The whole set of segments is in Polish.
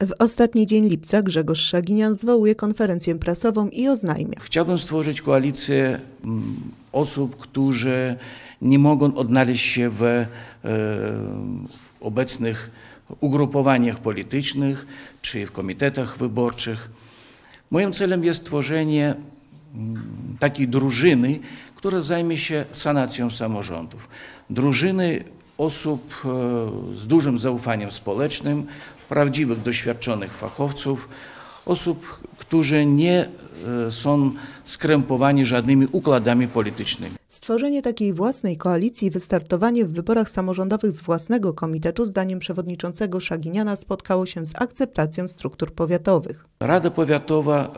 W ostatni dzień lipca Grzegorz Szaginian zwołuje konferencję prasową i oznajmia. Chciałbym stworzyć koalicję mm, osób, którzy nie mogą odnaleźć się w e, obecnych ugrupowaniach politycznych czy w komitetach wyborczych. Moim celem jest tworzenie mm, takiej drużyny, która zajmie się sanacją samorządów. Drużyny osób e, z dużym zaufaniem społecznym, prawdziwych, doświadczonych fachowców, osób, którzy nie e, są skrępowani żadnymi układami politycznymi. Stworzenie takiej własnej koalicji i wystartowanie w wyborach samorządowych z własnego komitetu, zdaniem przewodniczącego Szaginiana, spotkało się z akceptacją struktur powiatowych. Rada Powiatowa e,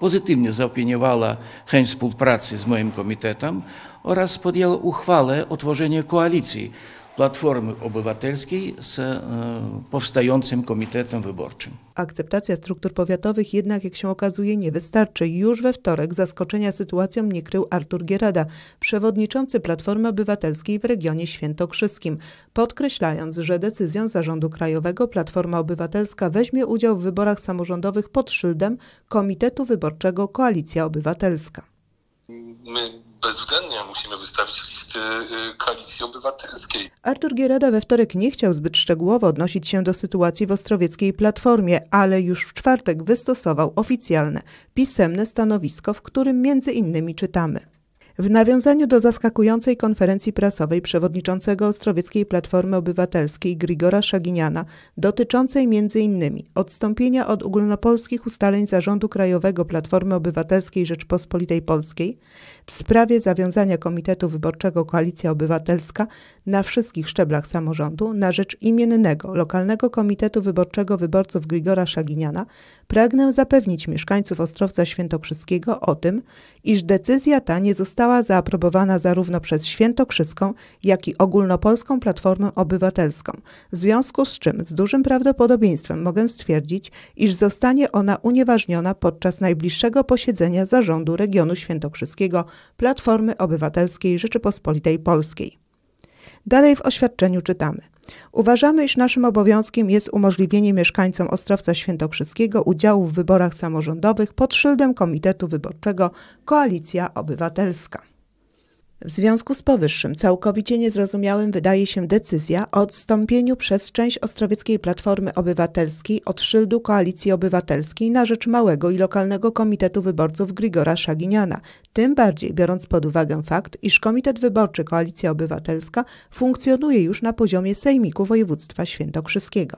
pozytywnie zaopiniowała chęć współpracy z moim komitetem oraz podjęła uchwałę o tworzeniu koalicji Platformy Obywatelskiej z e, powstającym komitetem wyborczym. Akceptacja struktur powiatowych jednak, jak się okazuje, nie wystarczy. Już we wtorek zaskoczenia sytuacją nie krył Artur Gierada, przewodniczący Platformy Obywatelskiej w regionie świętokrzyskim, podkreślając, że decyzją Zarządu Krajowego Platforma Obywatelska weźmie udział w wyborach samorządowych pod szyldem Komitetu Wyborczego Koalicja Obywatelska. My bezwzględnie musimy wystawić listy y, koalicji obywatelskiej. Artur Gierada we wtorek nie chciał zbyt szczegółowo odnosić się do sytuacji w Ostrowieckiej Platformie, ale już w czwartek wystosował oficjalne, pisemne stanowisko, w którym między innymi czytamy. W nawiązaniu do zaskakującej konferencji prasowej przewodniczącego Ostrowieckiej Platformy Obywatelskiej Grigora Szaginiana dotyczącej m.in. odstąpienia od ogólnopolskich ustaleń Zarządu Krajowego Platformy Obywatelskiej Rzeczpospolitej Polskiej w sprawie zawiązania Komitetu Wyborczego Koalicja Obywatelska na wszystkich szczeblach samorządu na rzecz imiennego lokalnego Komitetu Wyborczego Wyborców Grigora Szaginiana pragnę zapewnić mieszkańców Ostrowca Świętokrzyskiego o tym, iż decyzja ta nie została została zaaprobowana zarówno przez Świętokrzyską, jak i Ogólnopolską Platformę Obywatelską, w związku z czym z dużym prawdopodobieństwem mogę stwierdzić, iż zostanie ona unieważniona podczas najbliższego posiedzenia Zarządu Regionu Świętokrzyskiego Platformy Obywatelskiej Rzeczypospolitej Polskiej. Dalej w oświadczeniu czytamy – Uważamy, iż naszym obowiązkiem jest umożliwienie mieszkańcom Ostrowca Świętokrzyskiego udziału w wyborach samorządowych pod szyldem Komitetu Wyborczego Koalicja Obywatelska. W związku z powyższym całkowicie niezrozumiałym wydaje się decyzja o odstąpieniu przez część Ostrowieckiej Platformy Obywatelskiej od szyldu Koalicji Obywatelskiej na rzecz małego i lokalnego Komitetu Wyborców Grigora Szaginiana, tym bardziej biorąc pod uwagę fakt, iż Komitet Wyborczy Koalicja Obywatelska funkcjonuje już na poziomie Sejmiku Województwa Świętokrzyskiego.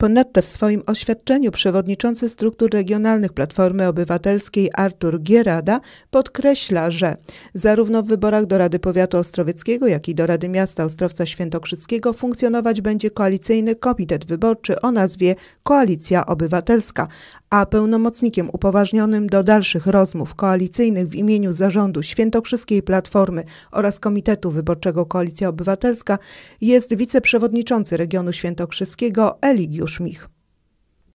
Ponadto w swoim oświadczeniu przewodniczący struktur regionalnych Platformy Obywatelskiej Artur Gierada podkreśla, że zarówno w wyborach do Rady Powiatu Ostrowieckiego, jak i do Rady Miasta Ostrowca Świętokrzyskiego funkcjonować będzie koalicyjny komitet wyborczy o nazwie Koalicja Obywatelska, a pełnomocnikiem upoważnionym do dalszych rozmów koalicyjnych w imieniu zarządu Świętokrzyskiej Platformy oraz Komitetu Wyborczego Koalicja Obywatelska jest wiceprzewodniczący regionu świętokrzyskiego Eligiusz Mich.